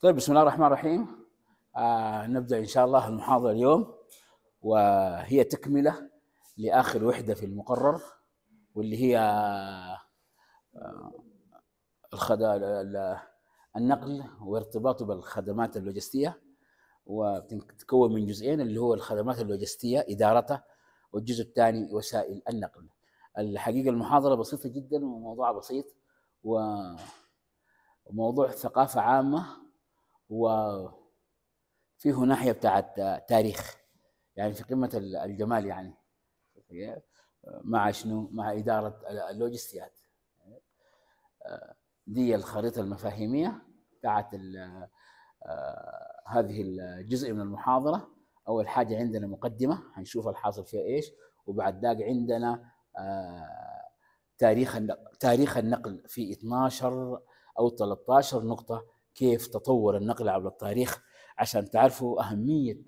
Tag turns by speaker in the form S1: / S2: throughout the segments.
S1: طيب بسم الله الرحمن الرحيم آه نبدا ان شاء الله المحاضره اليوم وهي تكمله لاخر وحده في المقرر واللي هي آه الخد... النقل وارتباطه بالخدمات اللوجستيه وتتكون من جزئين اللي هو الخدمات اللوجستيه ادارتها والجزء الثاني وسائل النقل الحقيقه المحاضره بسيطه جدا وموضوع بسيط وموضوع ثقافه عامه وفيه فيه ناحيه بتاعت تاريخ يعني في قمه الجمال يعني مع شنو؟ مع اداره اللوجستيات دي الخريطه المفاهيميه بتاعت آه، هذه الجزء من المحاضره اول حاجه عندنا مقدمه هنشوف الحاصل فيها ايش وبعد ذاك عندنا آه، تاريخ تاريخ النقل في 12 او 13 نقطه كيف تطور النقل عبر التاريخ عشان تعرفوا أهمية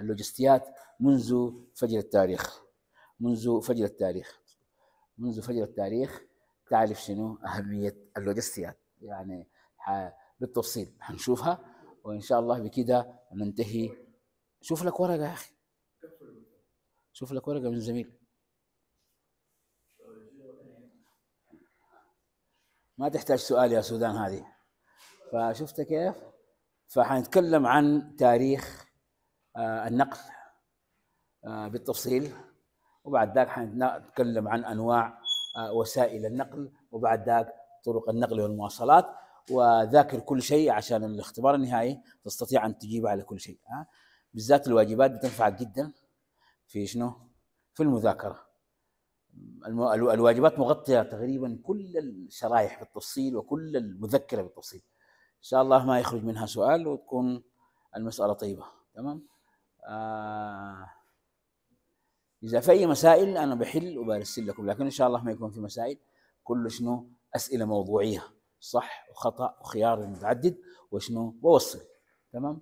S1: اللوجستيات منذ فجر التاريخ منذ فجر التاريخ منذ فجر التاريخ تعرف شنو أهمية اللوجستيات يعني بالتفصيل حنشوفها وإن شاء الله بكده ننتهي شوف لك ورقة يا أخي شوف لك ورقة من زميل ما تحتاج سؤال يا سودان هذه فشفت كيف؟ فحنتكلم عن تاريخ آه، النقل آه، بالتفصيل وبعد ذاك حنتكلم عن انواع آه، وسائل النقل وبعد ذاك طرق النقل والمواصلات وذاكر كل شيء عشان الاختبار النهائي تستطيع ان تجيب على كل شيء بالذات الواجبات بتنفعك جدا في شنو؟ في المذاكره الواجبات مغطيه تقريبا كل الشرائح بالتفصيل وكل المذكره بالتفصيل ان شاء الله ما يخرج منها سؤال وتكون المسألة طيبة تمام آه إذا في أي مسائل أنا بحل وبرسل لكم لكن إن شاء الله ما يكون في مسائل كله شنو أسئلة موضوعية صح وخطأ وخيار متعدد وشنو بوصل تمام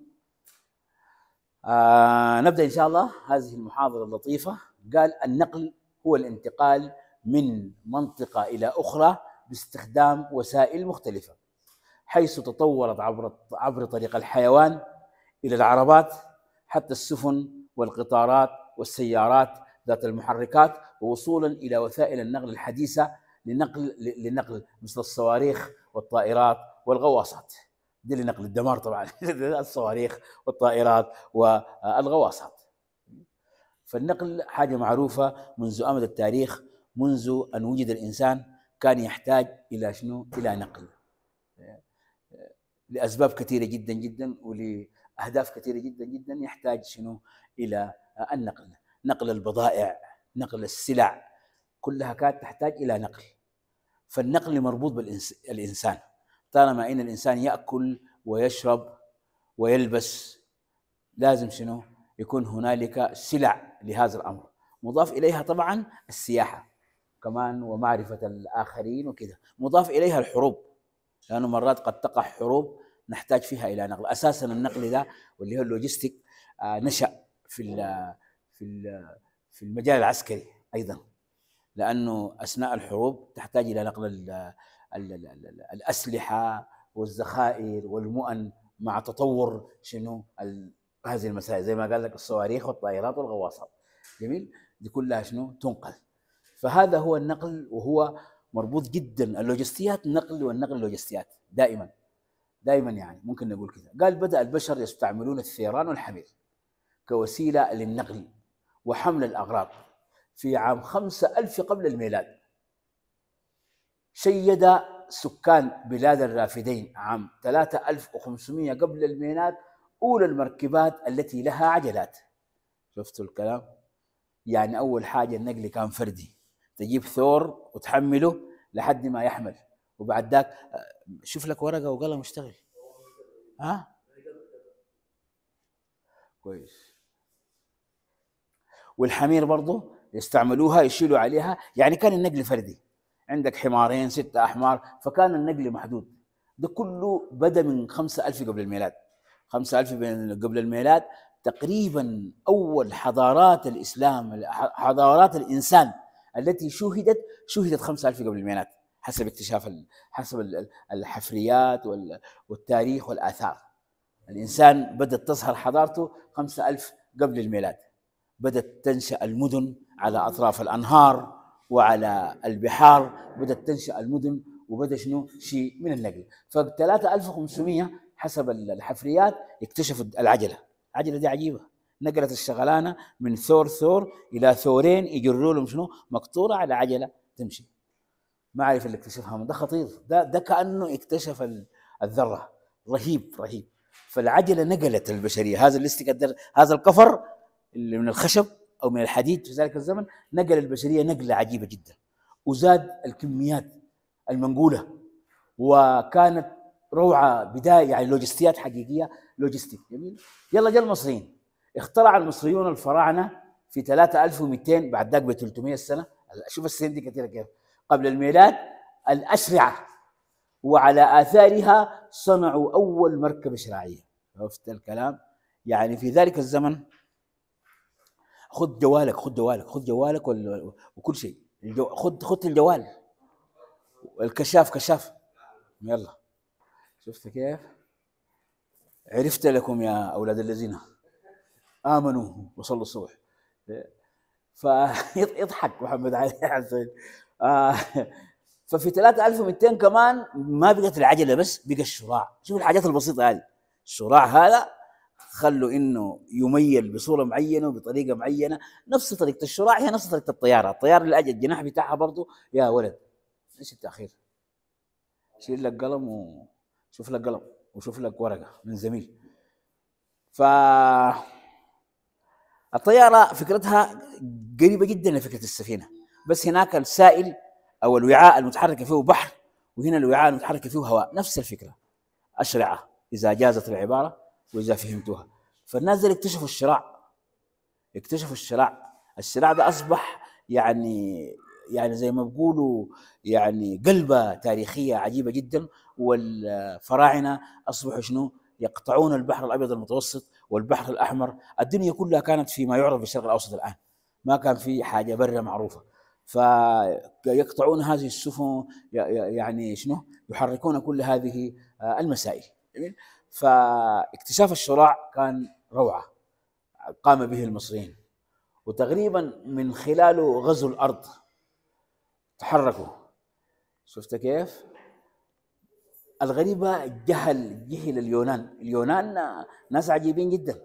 S1: آه نبدأ إن شاء الله هذه المحاضرة اللطيفة قال النقل هو الانتقال من منطقة إلى أخرى باستخدام وسائل مختلفة حيث تطورت عبر عبر طريق الحيوان الى العربات حتى السفن والقطارات والسيارات ذات المحركات ووصولا الى وسائل النقل الحديثه لنقل لنقل مثل الصواريخ والطائرات والغواصات دي لنقل الدمار طبعا الصواريخ والطائرات والغواصات فالنقل حاجه معروفه منذ امد التاريخ منذ ان وجد الانسان كان يحتاج الى شنو؟ الى نقل لاسباب كثيره جدا جدا ولاهداف كثيره جدا جدا يحتاج شنو الى النقل نقل البضائع نقل السلع كلها كانت تحتاج الى نقل فالنقل مربوط بالانسان طالما ان الانسان ياكل ويشرب ويلبس لازم شنو يكون هنالك سلع لهذا الامر مضاف اليها طبعا السياحه كمان ومعرفه الاخرين وكذا مضاف اليها الحروب لانه مرات قد تقع حروب نحتاج فيها الى نقل اساسا النقل ده واللي هو اللوجيستيك آه، نشا في في في المجال العسكري ايضا لانه اثناء الحروب تحتاج الى نقل الاسلحه والذخائر والمؤن مع تطور شنو هذه المسائل زي ما قال لك الصواريخ والطائرات والغواصات جميل دي كلها شنو تنقل فهذا هو النقل وهو مربوط جدا اللوجستيات نقل والنقل اللوجستيات دائما دائما يعني ممكن نقول كذا قال بدا البشر يستعملون الثيران والحمير كوسيله للنقل وحمل الاغراض في عام 5000 قبل الميلاد شيد سكان بلاد الرافدين عام 3500 قبل الميلاد اولى المركبات التي لها عجلات شفتوا الكلام يعني اول حاجه النقل كان فردي تجيب ثور وتحمله لحد ما يحمل وبعد ذاك شوف لك ورقه وقلم اشتغل ها كويس والحمير برضه يستعملوها يشيلوا عليها يعني كان النقل فردي عندك حمارين ستة أحمار فكان النقل محدود ده كله بدأ من خمسة ألف قبل الميلاد خمسة ألف قبل الميلاد تقريبا أول حضارات الإسلام حضارات الإنسان التي شوهدت شوهدت 5000 قبل الميلاد حسب اكتشاف حسب الحفريات والتاريخ والآثار الإنسان بدأت تظهر حضارته 5000 قبل الميلاد بدأت تنشأ المدن على أطراف الأنهار وعلى البحار بدأت تنشأ المدن وبدأ شنو شيء من النقل ف 3500 حسب الحفريات اكتشفوا العجلة العجلة دي عجيبة نقلت الشغلانه من ثور ثور الى ثورين يجروا لهم شنو مقطوره على عجله تمشي ما عارف اللي اكتشفها ده خطير ده ده كانه اكتشف الذره رهيب رهيب فالعجله نقلت البشريه هذا استقدر هذا القفر اللي من الخشب او من الحديد في ذلك الزمن نقل البشريه نقله عجيبه جدا وزاد الكميات المنقوله وكانت روعه بدايه يعني لوجستيات حقيقيه لوجستيك جميل يلا جا المصريين اخترع المصريون الفراعنه في 3200 بعد ذاك ب 300 سنه شوف السنين دي كثيره كيف قبل الميلاد الاشرعه وعلى اثارها صنعوا اول مركبه شراعيه عرفت الكلام يعني في ذلك الزمن خذ جوالك خذ جوالك خذ جوالك وكل شيء خذ خذ الجوال الكشاف كشاف يلا شفت كيف عرفت لكم يا اولاد الذين امنوا وصلوا الصبح فيضحك محمد علي حسين آه، ففي 3200 كمان ما بقت العجله بس بقى الشراع شوف الحاجات البسيطه هذه الشراع هذا خلوا انه يميل بصوره معينه وبطريقه معينه نفس طريقه الشراع هي نفس طريقه الطياره الطياره اللي اجت الجناح بتاعها برضه يا ولد ايش التاخير شيل لك قلم وشوف لك قلم وشوف لك ورقه من زميل ف الطياره فكرتها قريبه جدا لفكره السفينه بس هناك السائل او الوعاء المتحرك فيه بحر وهنا الوعاء المتحرك فيه هواء نفس الفكره اشرعه اذا جازت العباره واذا فهمتوها فالناس دول اكتشفوا الشراع اكتشفوا الشراع الشراع ده اصبح يعني يعني زي ما بيقولوا يعني قلبه تاريخيه عجيبه جدا والفراعنه اصبحوا شنو يقطعون البحر الابيض المتوسط والبحر الاحمر الدنيا كلها كانت فيما يعرف بالشرق الاوسط الان ما كان في حاجه برة معروفه فيقطعون هذه السفن يعني شنو يحركون كل هذه آه، المسائل جميل فاكتشاف الشراع كان روعه قام به المصريين وتقريبا من خلاله غزو الارض تحركوا شفت كيف؟ الغريبة جهل جهل اليونان اليونان ناس عجيبين جدا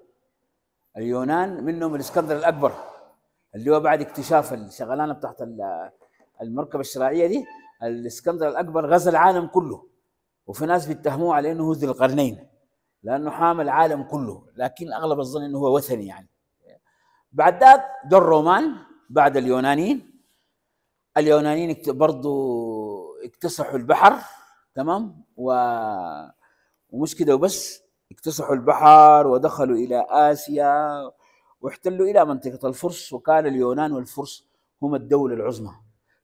S1: اليونان منهم الاسكندر الأكبر اللي هو بعد اكتشاف الشغلانة بتاعت المركبة الشراعية دي الاسكندر الأكبر غزا العالم كله وفي ناس بيتهموه على انه هو ذي القرنين لانه حامل العالم كله لكن اغلب الظن انه هو وثني يعني بعد ذاك جو الرومان بعد اليونانيين اليونانيين برضو اكتسحوا البحر تمام و... ومش كده وبس اكتسحوا البحر ودخلوا الى اسيا واحتلوا الى منطقه الفرس وكان اليونان والفرس هم الدوله العظمى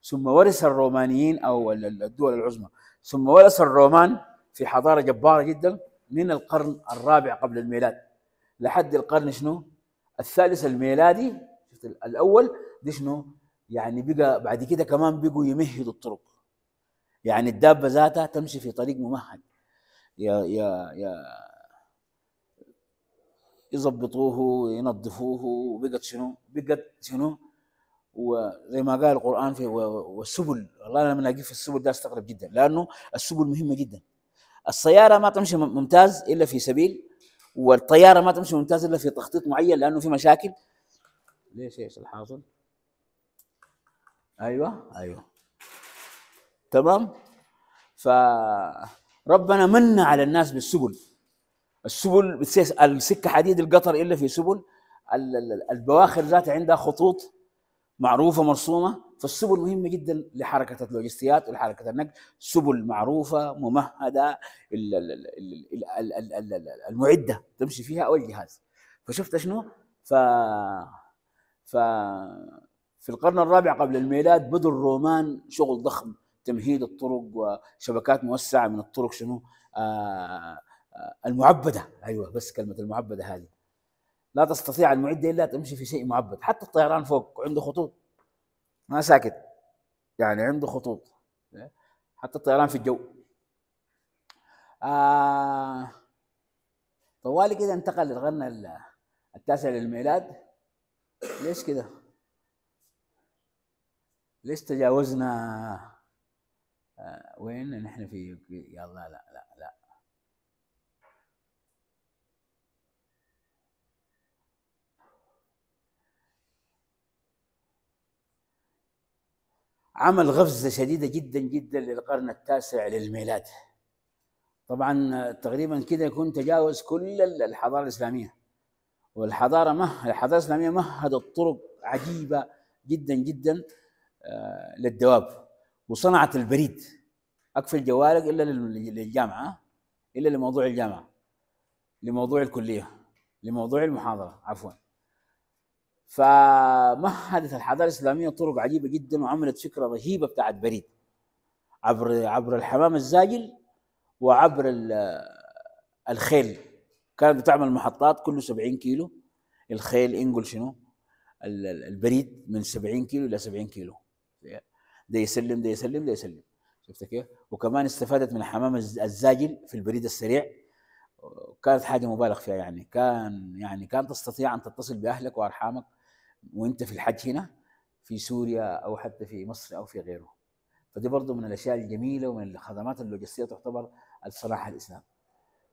S1: ثم ورث الرومانيين او الدول العظمى ثم ورث الرومان في حضاره جباره جدا من القرن الرابع قبل الميلاد لحد القرن شنو؟ الثالث الميلادي الاول دي شنو؟ يعني بقى بعد كده كمان بقوا يمهدوا الطرق يعني الدابة ذاتها تمشي في طريق ممهد يا يا يا يظبطوه ينظفوه وبقت شنو بقت شنو وزي ما قال القران في والسبل والله انا لما اجي في السبل ده استغرب جدا لانه السبل مهمه جدا السياره ما تمشي ممتاز الا في سبيل والطياره ما تمشي ممتاز الا في تخطيط معين لانه في مشاكل ليش ايش الحاصل ايوه ايوه تمام فربنا من على الناس بالسبل السبل بتسيس السكه حديد القطر الا في سبل البواخر ذاتها عندها خطوط معروفه مرسومه فالسبل مهمه جدا لحركه اللوجستيات ولحركه النقل سبل معروفه ممهده المعده تمشي فيها او الجهاز فشفت شنو؟ ف ف في القرن الرابع قبل الميلاد بدوا الرومان شغل ضخم تمهيد الطرق وشبكات موسعه من الطرق شنو آه،, آه المعبده ايوه بس كلمه المعبده هذه لا تستطيع المعده الا تمشي في شيء معبد حتى الطيران فوق عنده خطوط ما ساكت يعني عنده خطوط حتى الطيران في الجو آه طوالي كده انتقل للقرن التاسع للميلاد ليش كده؟ ليش تجاوزنا وين نحن في يلا لا لا لا عمل غفزة شديدة جدا جدا للقرن التاسع للميلاد طبعا تقريبا كده يكون تجاوز كل الحضارة الإسلامية والحضارة مه الحضارة الإسلامية مهدت طرق عجيبة جدا جدا آه، للدواب وصنعت البريد اقفل جوالك الا للجامعه الا لموضوع الجامعه لموضوع الكليه لموضوع المحاضره عفوا فمهدت الحضاره الاسلاميه طرق عجيبه جدا وعملت فكره رهيبه بتاعت بريد عبر عبر الحمام الزاجل وعبر الخيل كانت بتعمل محطات كله 70 كيلو الخيل انقل شنو البريد من 70 كيلو الى 70 كيلو ده يسلم ده يسلم ده يسلم شفت كيف؟ وكمان استفادت من الحمام الزاجل في البريد السريع كانت حاجه مبالغ فيها يعني كان يعني كان تستطيع ان تتصل باهلك وارحامك وانت في الحج هنا في سوريا او حتى في مصر او في غيره فدي برضه من الاشياء الجميله ومن الخدمات اللوجستيه تعتبر الصلاح الاسلام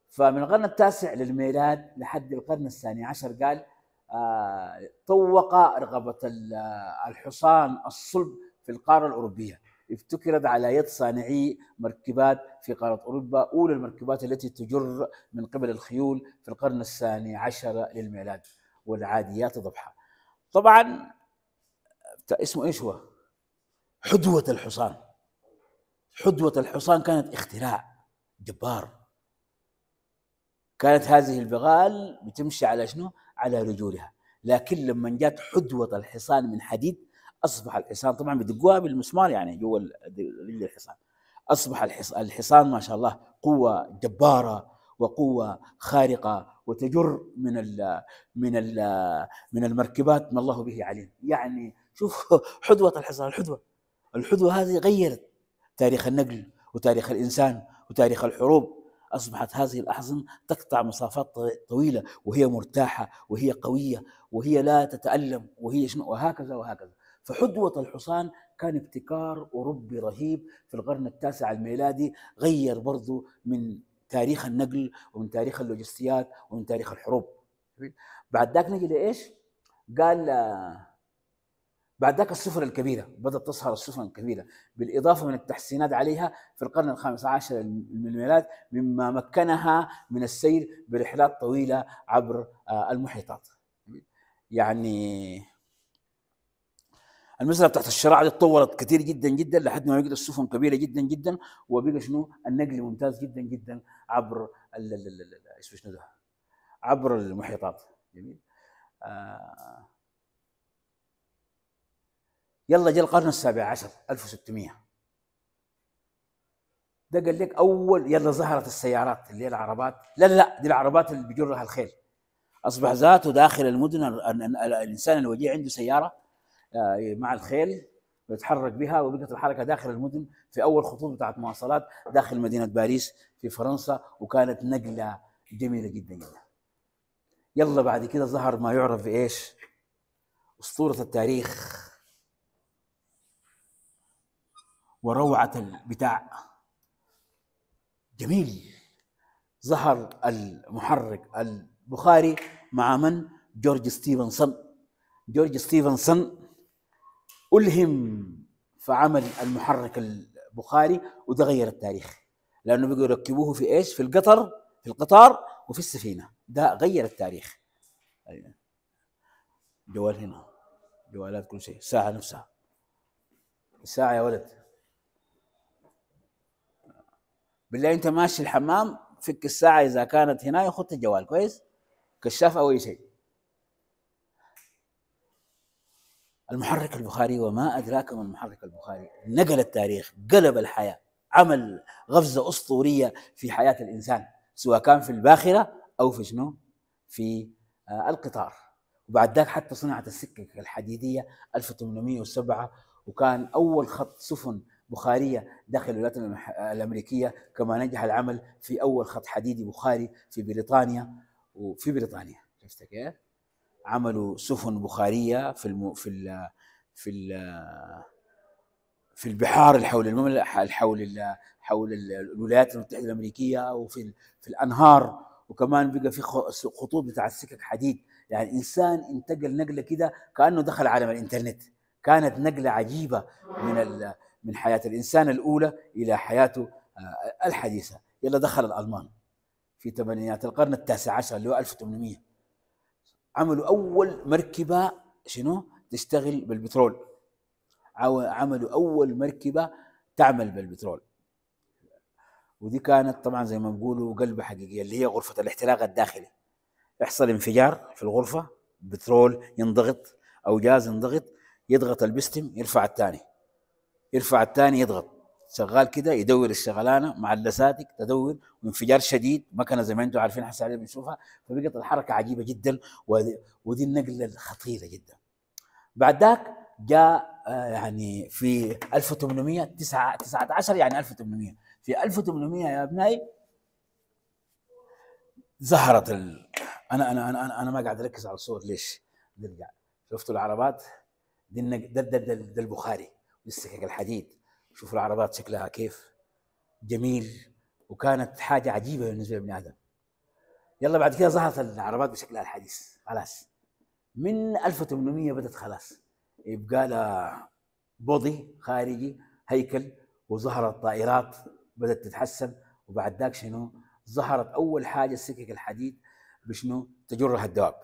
S1: فمن القرن التاسع للميلاد لحد القرن الثاني عشر قال آه طوق رغبه آه، الحصان الصلب في القارة الأوروبية افتكرت على يد صانعي مركبات في قارة أوروبا أولى المركبات التي تجر من قبل الخيول في القرن الثاني عشر للميلاد والعاديات ضبحة طبعا اسمه ايش هو؟ حدوة الحصان حدوة الحصان كانت اختراع جبار كانت هذه البغال بتمشي على شنو؟ على رجولها لكن لما جات حدوة الحصان من حديد اصبح الحصان طبعا بدقوها بالمسمار يعني جوا رجل الحصان اصبح الحصان ما شاء الله قوه جباره وقوه خارقه وتجر من ال من ال من المركبات ما الله به عليم يعني شوف حدوه الحصان الحدوه الحدوه هذه غيرت تاريخ النقل وتاريخ الانسان وتاريخ الحروب أصبحت هذه الأحزمة تقطع مسافات طويلة وهي مرتاحة وهي قوية وهي لا تتألم وهي شنو وهكذا وهكذا فحدوة الحصان كان ابتكار أوروبي رهيب في القرن التاسع الميلادي غير برضو من تاريخ النقل ومن تاريخ اللوجستيات ومن تاريخ الحروب بعد ذاك نجي لإيش؟ قال بعد ذاك السفن الكبيرة بدأت تظهر السفن الكبيرة بالإضافة من التحسينات عليها في القرن الخامس عشر من الميلاد مما مكنها من السير برحلات طويلة عبر آه، المحيطات يعني المساله بتاعت الشراع دي اتطورت كثير جدا جدا لحد ما وجدت السفن كبيره جدا جدا وبقى شنو النقل ممتاز جدا جدا عبر ال ال ال شنو ده عبر المحيطات جميل آه يلا جاء القرن السابع عشر 1600 ده قال لك اول يلا ظهرت السيارات اللي هي العربات لا لا دي العربات اللي بيجرها الخيل اصبح ذاته داخل المدن الانسان الوجيه عنده سياره آه، إيه، مع الخيل بيتحرك بها وبقت الحركه داخل المدن في اول خطوط بتاعت مواصلات داخل مدينه باريس في فرنسا وكانت نقله جميله جدا جدا. يلا بعد كده ظهر ما يعرف بايش؟ اسطوره التاريخ وروعه البتاع جميل ظهر المحرك البخاري مع من؟ جورج ستيفنسون جورج ستيفنسون ألهم فعمل المحرك البخاري وتغير التاريخ لأنه بيقولوا ركبوه في إيش في القطر في القطار وفي السفينة ده غير التاريخ أيوة. جوال هنا جوالات كل شيء الساعة نفسها الساعة يا ولد بالله انت ماشي الحمام فك الساعة إذا كانت هنا خدت الجوال كويس كشاف اي شيء المحرك البخاري وما أدراك ما المحرك البخاري نقل التاريخ قلب الحياة عمل غفزة أسطورية في حياة الإنسان سواء كان في الباخرة أو في شنو في آه، القطار وبعد ذاك حتى صنعت السكة الحديدية 1807 وكان أول خط سفن بخارية داخل الولايات الأمريكية كما نجح العمل في أول خط حديدي بخاري في بريطانيا وفي بريطانيا شفت كيف؟ عملوا سفن بخاريه في المو في الـ في الـ في البحار حول المملكه حول حول الولايات المتحده الامريكيه وفي في الانهار وكمان بقى في خطوط بتاع السكك حديد يعني الانسان انتقل نقله كده كانه دخل عالم الانترنت كانت نقله عجيبه من من حياه الانسان الاولى الى حياته آه، الحديثه يلا دخل الالمان في ثمانينات القرن التاسع عشر اللي هو 1800 عملوا اول مركبه شنو تشتغل بالبترول عملوا اول مركبه تعمل بالبترول ودي كانت طبعا زي ما بيقولوا قلبة حقيقية اللي هي غرفة الاحتراق الداخلي يحصل انفجار في الغرفة بترول ينضغط أو جاز ينضغط يضغط البستم يرفع الثاني يرفع الثاني يضغط شغال كده يدور الشغلانه مع اللساتك تدور وانفجار شديد مكنه زي ما انتم عارفين حس عليه بنشوفها فبقت الحركه عجيبه جدا ودي النقله الخطيره جدا بعد ذاك جاء آه، يعني في 1819 يعني 1800 في 1800 يا ابنائي ظهرت ال... انا انا انا انا ما قاعد اركز على الصور ليش؟ نرجع شفتوا العربات دي ده, ده, ده, ده البخاري لسه الحديد شوف العربات شكلها كيف جميل وكانت حاجه عجيبه بالنسبه لبني ادم يلا بعد كده ظهرت العربات بشكلها الحديث خلاص من 1800 بدت خلاص يبقى لها بودي خارجي هيكل وظهرت طائرات بدات تتحسن وبعد ذاك شنو ظهرت اول حاجه السكك الحديد بشنو تجرها الدواب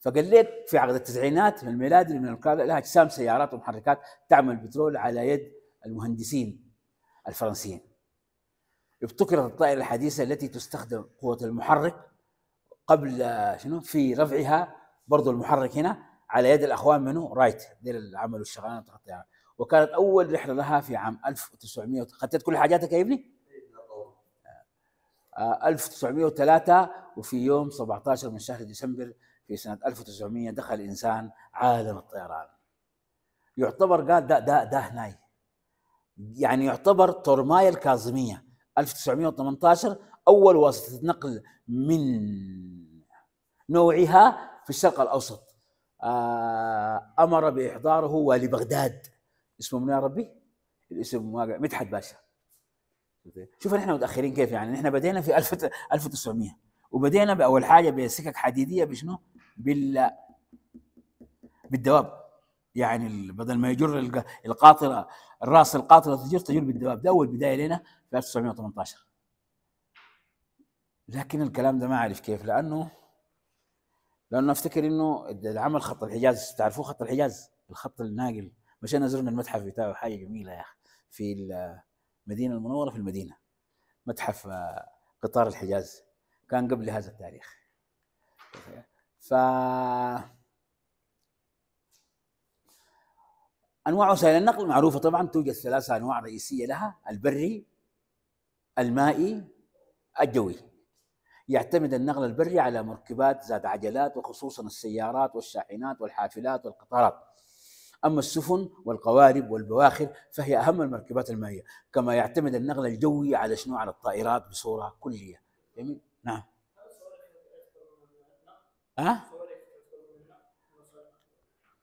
S1: فقال لك في عقد التسعينات من الميلاد من الوكاله لها اجسام سيارات ومحركات تعمل بترول على يد المهندسين الفرنسيين ابتكرت الطائرة الحديثة التي تستخدم قوة المحرك قبل شنو في رفعها برضو المحرك هنا على يد الأخوان منه رايت ديل اللي عملوا الشغلانة وكانت أول رحلة لها في عام 1900 خدت كل حاجاتك يا ابني؟ 1903 آه، وفي يوم 17 من شهر ديسمبر في سنة 1900 دخل إنسان عالم الطيران يعتبر قال ده ده ده هناي يعني يعتبر طرمايه الكاظميه 1918 اول واسطه نقل من نوعها في الشرق الاوسط آه، امر باحضاره والي بغداد اسمه من يا ربي؟ الاسم مدحت باشا شوف نحن متاخرين كيف يعني نحن بدينا في 1900 وبدينا باول حاجه بسكك حديديه بشنو؟ بال بالدواب يعني بدل ما يجر القاطره الراس القاطره تجر تجر بالدواب ده اول بدايه لنا في 1918 لكن الكلام ده ما اعرف كيف لانه لانه افتكر انه عمل خط الحجاز تعرفوا خط الحجاز الخط الناقل مشينا زرنا المتحف بتاعه حاجه جميله يا اخي في المدينه المنوره في المدينه متحف آه، قطار الحجاز كان قبل هذا التاريخ ف انواع وسائل النقل معروفه طبعا توجد ثلاثه انواع رئيسيه لها البري المائي الجوي يعتمد النقل البري على مركبات ذات عجلات وخصوصا السيارات والشاحنات والحافلات والقطارات أما السفن والقوارب والبواخر فهي أهم المركبات المائية كما يعتمد النقل الجوي على شنو على الطائرات بصورة كلية جميل نعم أه؟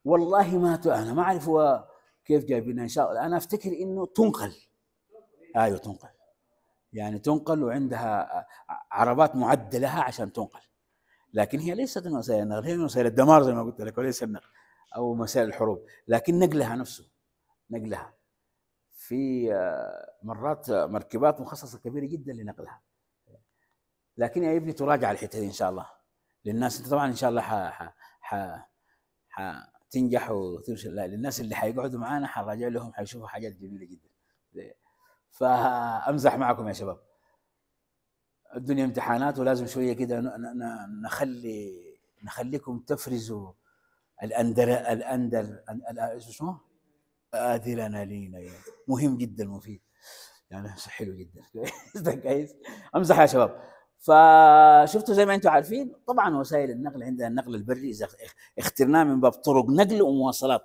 S1: والله ما أنا ما أعرف هو كيف جايبينها ان شاء الله انا افتكر انه تنقل ايوه تنقل يعني تنقل وعندها عربات معده لها عشان تنقل لكن هي ليست وسائل النقل هي وسائل الدمار زي ما قلت لك وليس النقل او مسائل الحروب لكن نقلها نفسه نقلها في آه، مرات مركبات مخصصه كبيره جدا لنقلها لكن يا ابني تراجع الحته دي ان شاء الله للناس انت طبعا ان شاء الله ح ح, ح... تنجح وتمشي لا للناس اللي حيقعدوا معانا حراجع لهم حيشوفوا حاجات جميله جدا فامزح معكم يا شباب الدنيا امتحانات ولازم شويه كده نخلي نخليكم تفرزوا الاندر الاندر شنو؟ ادرينالين أيوة. مهم جدا مفيد يعني حلو جدا امزح يا شباب فشفتوا زي ما انتم عارفين طبعا وسائل النقل عندنا النقل البري اذا اخترناه من باب طرق نقل ومواصلات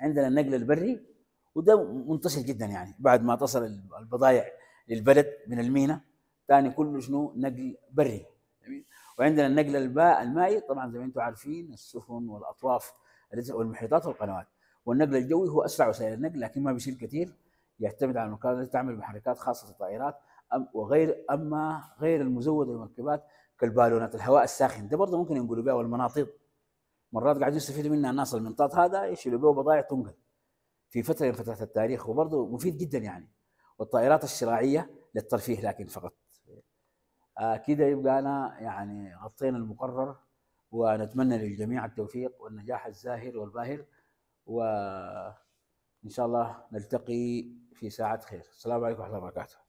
S1: عندنا النقل البري وده منتشر جدا يعني بعد ما تصل البضائع للبلد من المينا ثاني كله شنو نقل بري وعندنا النقل الباء المائي طبعا زي ما انتم عارفين السفن والاطواف والمحيطات والقنوات والنقل الجوي هو اسرع وسائل النقل لكن ما بيشيل كثير يعتمد على المكان التي تعمل محركات خاصه في الطائرات وغير اما غير المزوده بالمركبات كالبالونات الهواء الساخن ده برضه ممكن ينقلوا بها والمناطيد مرات قاعدين يستفيدوا منها الناس المنطاد هذا يشيلوا بها بضائع تنقل في فتره من فترات التاريخ وبرضه مفيد جدا يعني والطائرات الشراعيه للترفيه لكن فقط آه كده يبقى انا يعني غطينا المقرر ونتمنى للجميع التوفيق والنجاح الزاهر والباهر وان شاء الله نلتقي في ساعه خير السلام عليكم ورحمه الله وبركاته